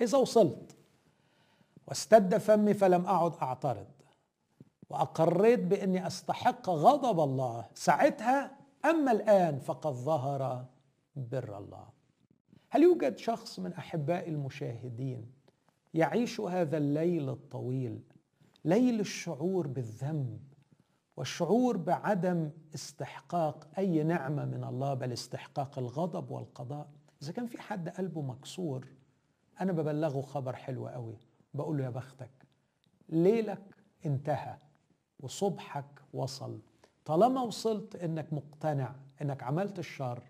إذا وصلت واستد فمي فلم أعد أعترض وأقريت بأني أستحق غضب الله ساعتها أما الآن فقد ظهر بر الله هل يوجد شخص من أحباء المشاهدين يعيش هذا الليل الطويل ليل الشعور بالذنب والشعور بعدم استحقاق أي نعمة من الله بل استحقاق الغضب والقضاء إذا كان في حد قلبه مكسور انا ببلغه خبر حلو قوي بقول له يا بختك ليلك انتهى وصبحك وصل طالما وصلت انك مقتنع انك عملت الشر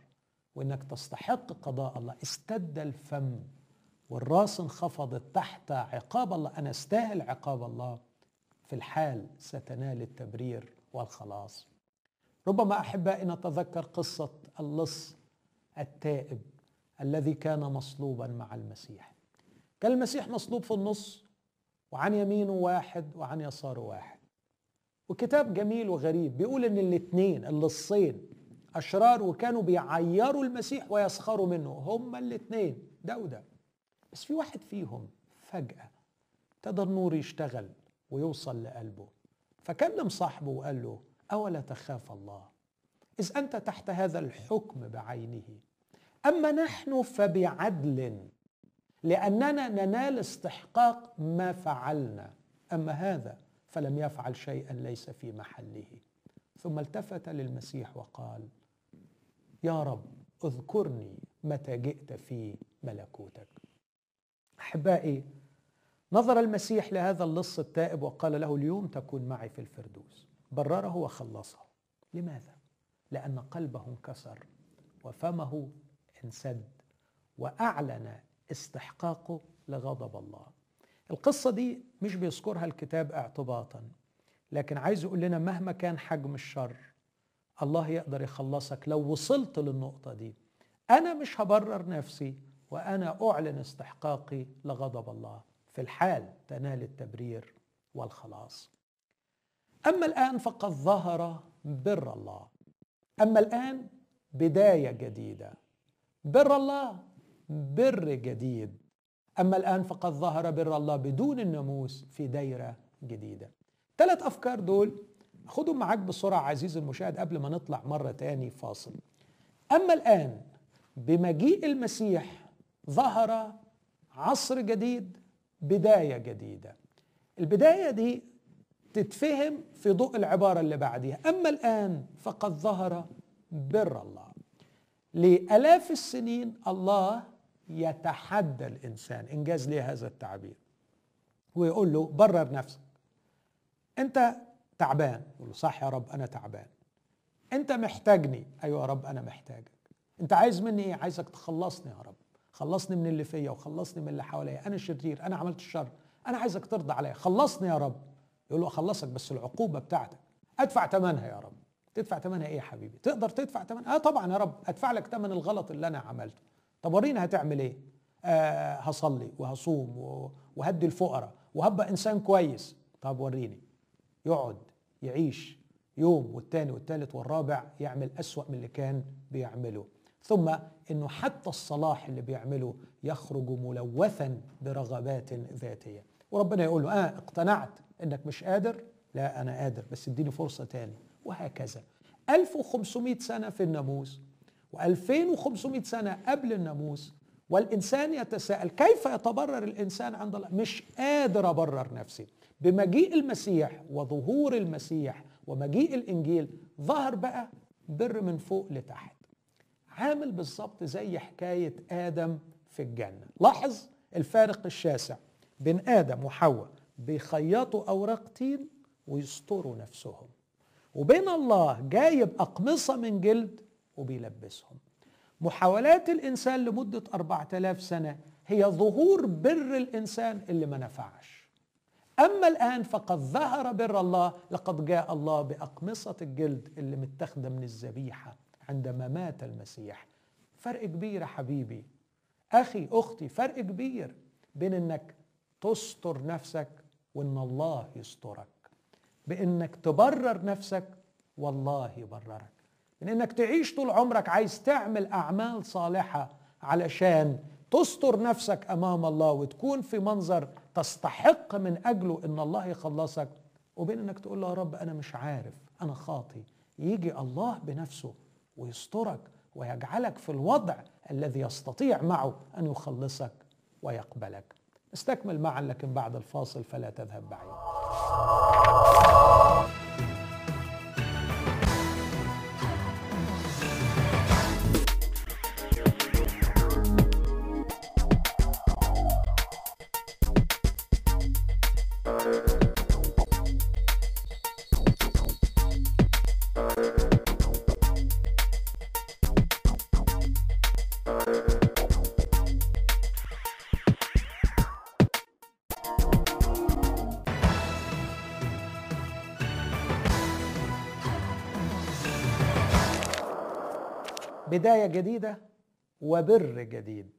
وانك تستحق قضاء الله استد الفم والراس انخفضت تحت عقاب الله انا استاهل عقاب الله في الحال ستنال التبرير والخلاص ربما احبائي نتذكر قصه اللص التائب الذي كان مصلوبا مع المسيح كان المسيح مصلوب في النص وعن يمينه واحد وعن يساره واحد وكتاب جميل وغريب بيقول ان الاثنين اللصين اشرار وكانوا بيعيروا المسيح ويسخروا منه هما الاثنين ده وده بس في واحد فيهم فجاه ابتدى النور يشتغل ويوصل لقلبه فكلم صاحبه وقال له اولا تخاف الله اذ انت تحت هذا الحكم بعينه اما نحن فبعدل لاننا ننال استحقاق ما فعلنا اما هذا فلم يفعل شيئا ليس في محله ثم التفت للمسيح وقال يا رب اذكرني متى جئت في ملكوتك احبائي نظر المسيح لهذا اللص التائب وقال له اليوم تكون معي في الفردوس برره وخلصه لماذا لان قلبه انكسر وفمه انسد واعلن استحقاقه لغضب الله القصة دي مش بيذكرها الكتاب اعتباطا لكن عايز يقول لنا مهما كان حجم الشر الله يقدر يخلصك لو وصلت للنقطة دي أنا مش هبرر نفسي وأنا أعلن استحقاقي لغضب الله في الحال تنال التبرير والخلاص أما الآن فقد ظهر بر الله أما الآن بداية جديدة بر الله بر جديد أما الآن فقد ظهر بر الله بدون الناموس في دايرة جديدة ثلاث أفكار دول خدهم معاك بسرعة عزيزي المشاهد قبل ما نطلع مرة تاني فاصل أما الآن بمجيء المسيح ظهر عصر جديد بداية جديدة البداية دي تتفهم في ضوء العبارة اللي بعديها أما الآن فقد ظهر بر الله لآلاف السنين الله يتحدى الانسان انجاز ليه هذا التعبير ويقول له برر نفسك انت تعبان يقول له صح يا رب انا تعبان انت محتاجني ايوه يا رب انا محتاجك انت عايز مني ايه عايزك تخلصني يا رب خلصني من اللي فيا وخلصني من اللي حواليا انا شرير انا عملت الشر انا عايزك ترضى عليا خلصني يا رب يقول له اخلصك بس العقوبه بتاعتك ادفع ثمنها يا رب تدفع ثمنها ايه يا حبيبي تقدر تدفع ثمنها اه طبعا يا رب ادفع لك ثمن الغلط اللي انا عملته طب ورينا هتعمل ايه آه هصلي وهصوم وهدي الفقراء وهبقى انسان كويس طب وريني يقعد يعيش يوم والتاني والتالت والرابع يعمل اسوا من اللي كان بيعمله ثم انه حتى الصلاح اللي بيعمله يخرج ملوثا برغبات ذاتيه وربنا يقول له انا آه، اقتنعت انك مش قادر لا انا قادر بس اديني فرصه تاني وهكذا 1500 سنه في الناموس و2500 سنة قبل الناموس والإنسان يتساءل كيف يتبرر الإنسان عند الله مش قادر أبرر نفسي بمجيء المسيح وظهور المسيح ومجيء الإنجيل ظهر بقى بر من فوق لتحت عامل بالظبط زي حكاية آدم في الجنة لاحظ الفارق الشاسع بين آدم وحواء بيخيطوا أوراق تين ويستروا نفسهم وبين الله جايب أقمصة من جلد وبيلبسهم محاولات الإنسان لمدة 4000 سنة هي ظهور بر الإنسان اللي ما نفعش أما الآن فقد ظهر بر الله لقد جاء الله بأقمصة الجلد اللي متاخدة من الذبيحة عندما مات المسيح فرق كبير يا حبيبي أخي أختي فرق كبير بين أنك تستر نفسك وأن الله يسترك بأنك تبرر نفسك والله يبررك من يعني انك تعيش طول عمرك عايز تعمل اعمال صالحه علشان تستر نفسك امام الله وتكون في منظر تستحق من اجله ان الله يخلصك وبين انك تقول له يا رب انا مش عارف انا خاطي يجي الله بنفسه ويسترك ويجعلك في الوضع الذي يستطيع معه ان يخلصك ويقبلك استكمل معا لكن بعد الفاصل فلا تذهب بعيد بداية جديدة وبر جديد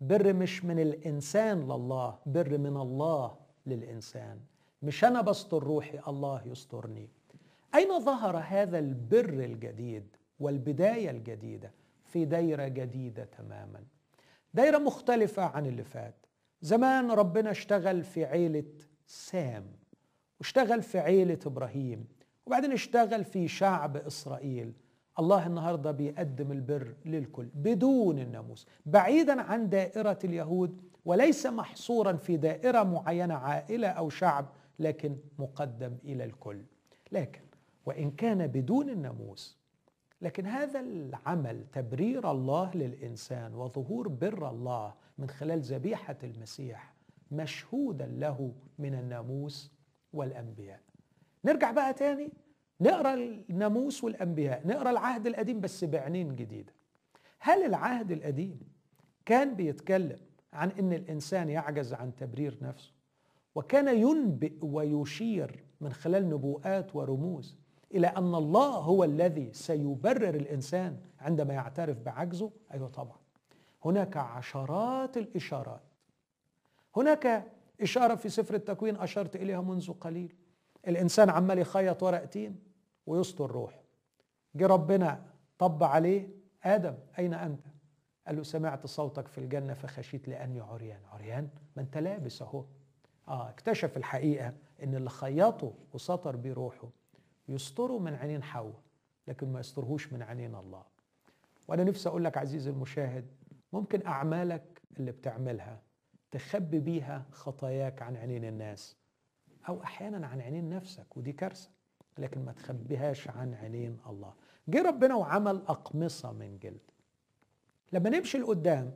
بر مش من الإنسان لله بر من الله للإنسان مش أنا بستر روحي الله يسترني أين ظهر هذا البر الجديد والبداية الجديدة في دايرة جديدة تماما دايرة مختلفة عن اللي فات زمان ربنا اشتغل في عيلة سام واشتغل في عيلة إبراهيم وبعدين اشتغل في شعب إسرائيل الله النهارده بيقدم البر للكل بدون الناموس بعيدا عن دائره اليهود وليس محصورا في دائره معينه عائله او شعب لكن مقدم الى الكل لكن وان كان بدون الناموس لكن هذا العمل تبرير الله للانسان وظهور بر الله من خلال ذبيحه المسيح مشهودا له من الناموس والانبياء نرجع بقى تاني نقرا الناموس والانبياء نقرا العهد القديم بس بعينين جديده هل العهد القديم كان بيتكلم عن ان الانسان يعجز عن تبرير نفسه وكان ينبئ ويشير من خلال نبوءات ورموز الى ان الله هو الذي سيبرر الانسان عندما يعترف بعجزه ايوه طبعا هناك عشرات الاشارات هناك اشاره في سفر التكوين اشرت اليها منذ قليل الانسان عمال يخيط ورقتين ويسطو الروح جه ربنا طب عليه ادم اين انت قال له سمعت صوتك في الجنه فخشيت لاني عريان عريان ما انت لابس اهو اه اكتشف الحقيقه ان اللي خيطه وسطر بيه روحه يستره من عينين حواء لكن ما يسترهوش من عينين الله وانا نفسي اقول لك عزيزي المشاهد ممكن اعمالك اللي بتعملها تخبي بيها خطاياك عن عينين الناس او احيانا عن عينين نفسك ودي كارثه لكن ما تخبيهاش عن عينين الله جه ربنا وعمل أقمصة من جلد لما نمشي لقدام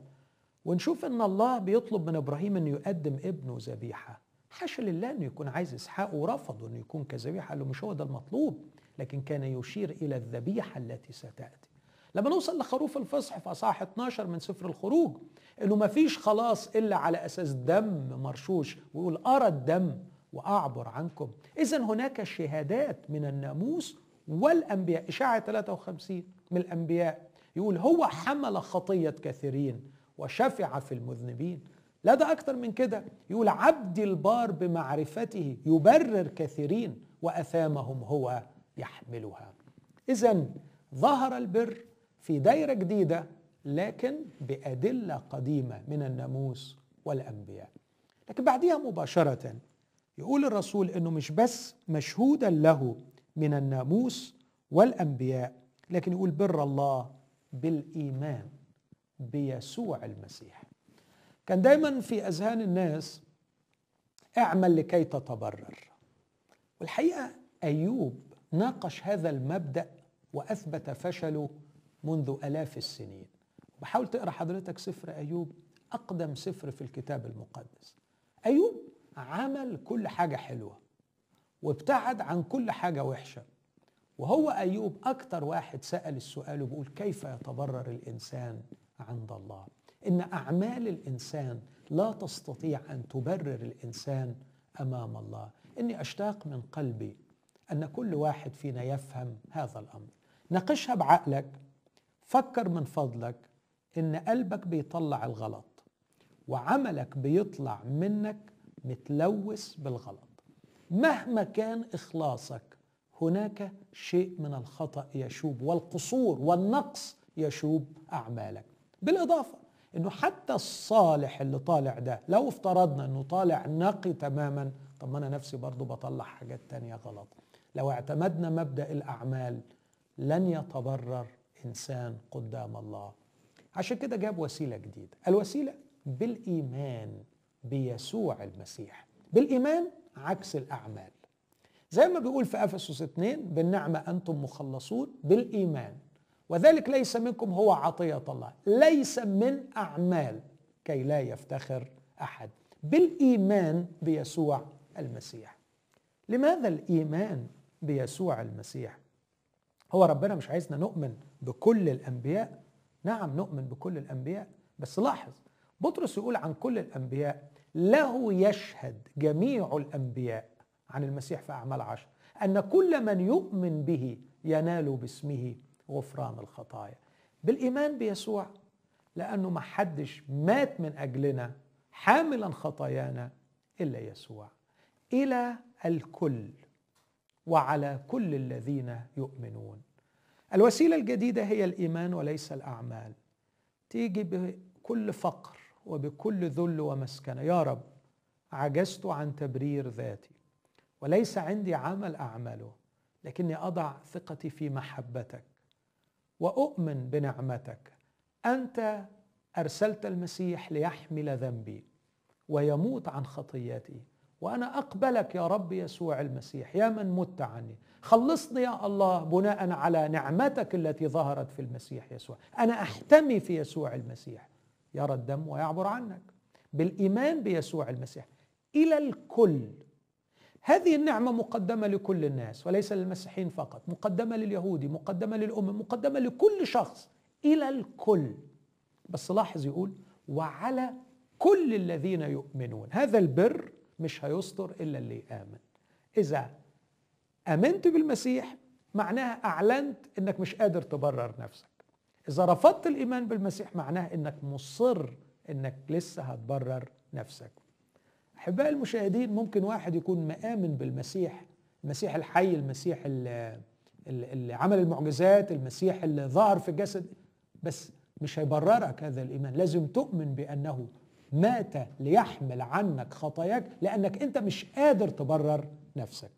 ونشوف ان الله بيطلب من ابراهيم انه يقدم ابنه ذبيحه حاشا لله انه يكون عايز اسحاق ورفض انه يكون كذبيحه قال له مش هو ده المطلوب لكن كان يشير الى الذبيحه التي ستاتي لما نوصل لخروف الفصح في اصحاح 12 من سفر الخروج انه ما فيش خلاص الا على اساس دم مرشوش ويقول ارى الدم وأعبر عنكم إذا هناك شهادات من الناموس والأنبياء إشاعة 53 من الأنبياء يقول هو حمل خطية كثيرين وشفع في المذنبين لا ده أكتر من كده يقول عبد البار بمعرفته يبرر كثيرين وأثامهم هو يحملها إذا ظهر البر في دايرة جديدة لكن بأدلة قديمة من الناموس والأنبياء لكن بعدها مباشرة يقول الرسول انه مش بس مشهودا له من الناموس والانبياء لكن يقول بر الله بالايمان بيسوع المسيح كان دايما في اذهان الناس اعمل لكي تتبرر والحقيقه ايوب ناقش هذا المبدا واثبت فشله منذ الاف السنين بحاول تقرا حضرتك سفر ايوب اقدم سفر في الكتاب المقدس ايوب عمل كل حاجة حلوة وابتعد عن كل حاجة وحشة وهو أيوب أكتر واحد سأل السؤال وبيقول كيف يتبرر الإنسان عند الله إن أعمال الإنسان لا تستطيع أن تبرر الإنسان أمام الله إني أشتاق من قلبي أن كل واحد فينا يفهم هذا الأمر ناقشها بعقلك فكر من فضلك إن قلبك بيطلع الغلط وعملك بيطلع منك متلوث بالغلط مهما كان إخلاصك هناك شيء من الخطأ يشوب والقصور والنقص يشوب أعمالك بالإضافة أنه حتى الصالح اللي طالع ده لو افترضنا أنه طالع نقي تماما طب ما أنا نفسي برضو بطلع حاجات تانية غلط لو اعتمدنا مبدأ الأعمال لن يتضرر إنسان قدام الله عشان كده جاب وسيلة جديدة الوسيلة بالإيمان بيسوع المسيح بالإيمان عكس الأعمال زي ما بيقول في أفسس 2 بالنعمة أنتم مخلصون بالإيمان وذلك ليس منكم هو عطية الله ليس من أعمال كي لا يفتخر أحد بالإيمان بيسوع المسيح لماذا الإيمان بيسوع المسيح هو ربنا مش عايزنا نؤمن بكل الأنبياء نعم نؤمن بكل الأنبياء بس لاحظ بطرس يقول عن كل الأنبياء له يشهد جميع الأنبياء عن المسيح في أعمال عشر أن كل من يؤمن به ينال باسمه غفران الخطايا بالإيمان بيسوع لأنه ما حدش مات من أجلنا حاملا خطايانا إلا يسوع إلى الكل وعلى كل الذين يؤمنون الوسيلة الجديدة هي الإيمان وليس الأعمال تيجي بكل فقر وبكل ذل ومسكنه يا رب عجزت عن تبرير ذاتي وليس عندي عمل اعمله لكني اضع ثقتي في محبتك واؤمن بنعمتك انت ارسلت المسيح ليحمل ذنبي ويموت عن خطياتي وانا اقبلك يا رب يسوع المسيح يا من مت عني خلصني يا الله بناء على نعمتك التي ظهرت في المسيح يسوع انا احتمي في يسوع المسيح يرى الدم ويعبر عنك بالايمان بيسوع المسيح الى الكل هذه النعمه مقدمه لكل الناس وليس للمسيحيين فقط مقدمه لليهودي مقدمه للأمة مقدمه لكل شخص الى الكل بس لاحظ يقول وعلى كل الذين يؤمنون هذا البر مش هيستر الا اللي امن اذا امنت بالمسيح معناها اعلنت انك مش قادر تبرر نفسك اذا رفضت الايمان بالمسيح معناه انك مصر انك لسه هتبرر نفسك احبائي المشاهدين ممكن واحد يكون مآمن بالمسيح المسيح الحي المسيح اللي عمل المعجزات المسيح اللي ظهر في جسد بس مش هيبررك هذا الايمان لازم تؤمن بانه مات ليحمل عنك خطاياك لانك انت مش قادر تبرر نفسك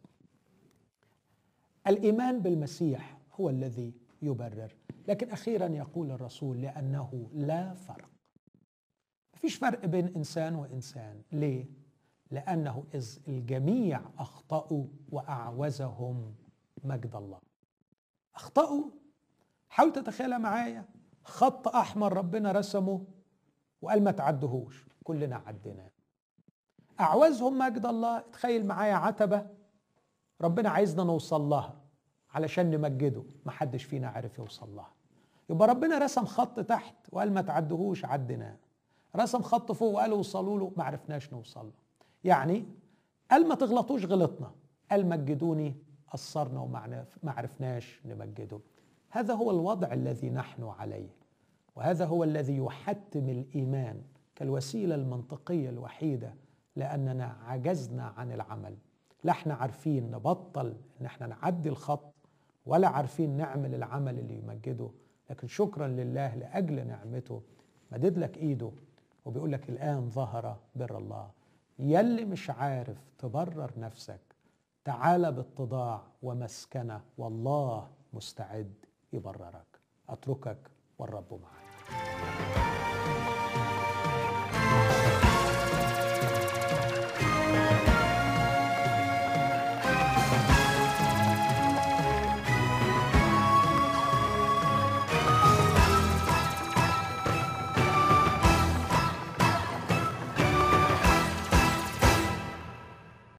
الايمان بالمسيح هو الذي يبرر لكن أخيرا يقول الرسول لأنه لا فرق مفيش فرق بين إنسان وإنسان ليه؟ لأنه إذ الجميع أخطأوا وأعوزهم مجد الله أخطأوا حاول تتخيلها معايا خط أحمر ربنا رسمه وقال ما تعدهوش كلنا عديناه أعوزهم مجد الله تخيل معايا عتبة ربنا عايزنا نوصل لها علشان نمجده محدش فينا عارف يوصل لها يبقى ربنا رسم خط تحت وقال ما تعدهوش عدنا رسم خط فوق وقال وصلوا له ما عرفناش نوصل له يعني قال ما تغلطوش غلطنا قال مجدوني قصرنا وما عرفناش نمجده هذا هو الوضع الذي نحن عليه وهذا هو الذي يحتم الايمان كالوسيله المنطقيه الوحيده لاننا عجزنا عن العمل لا احنا عارفين نبطل ان احنا نعدي الخط ولا عارفين نعمل العمل اللي يمجده لكن شكرا لله لاجل نعمته مدد لك ايده وبيقول لك الان ظهر بر الله يلي مش عارف تبرر نفسك تعال باتضاع ومسكنه والله مستعد يبررك اتركك والرب معك